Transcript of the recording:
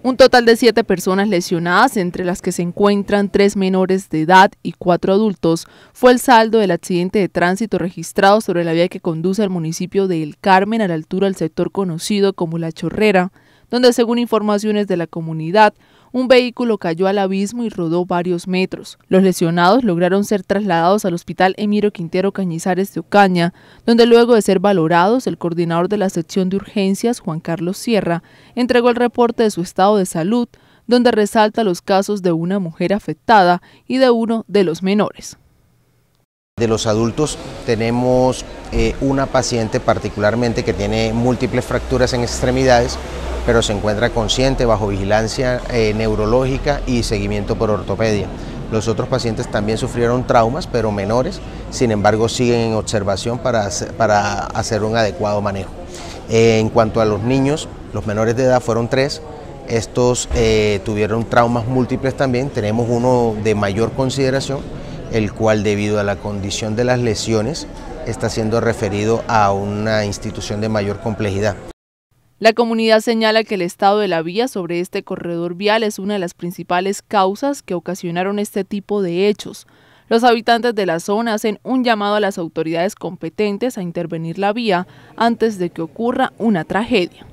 Un total de siete personas lesionadas, entre las que se encuentran tres menores de edad y cuatro adultos, fue el saldo del accidente de tránsito registrado sobre la vía que conduce al municipio de El Carmen a la altura del sector conocido como La Chorrera, donde según informaciones de la comunidad un vehículo cayó al abismo y rodó varios metros. Los lesionados lograron ser trasladados al Hospital Emiro Quintero Cañizares de Ocaña, donde luego de ser valorados, el coordinador de la sección de urgencias, Juan Carlos Sierra, entregó el reporte de su estado de salud, donde resalta los casos de una mujer afectada y de uno de los menores. De los adultos tenemos eh, una paciente particularmente que tiene múltiples fracturas en extremidades, pero se encuentra consciente bajo vigilancia eh, neurológica y seguimiento por ortopedia. Los otros pacientes también sufrieron traumas, pero menores, sin embargo siguen en observación para hacer, un adecuado manejo. Eh, en cuanto a los niños, los menores de edad fueron tres, estos eh, tuvieron traumas múltiples también, tenemos uno de mayor consideración, el cual debido a la condición de las lesiones está siendo referido a una institución de mayor complejidad. La comunidad señala que el estado de la vía sobre este corredor vial es una de las principales causas que ocasionaron este tipo de hechos. Los habitantes de la zona hacen un llamado a las autoridades competentes a intervenir la vía antes de que ocurra una tragedia.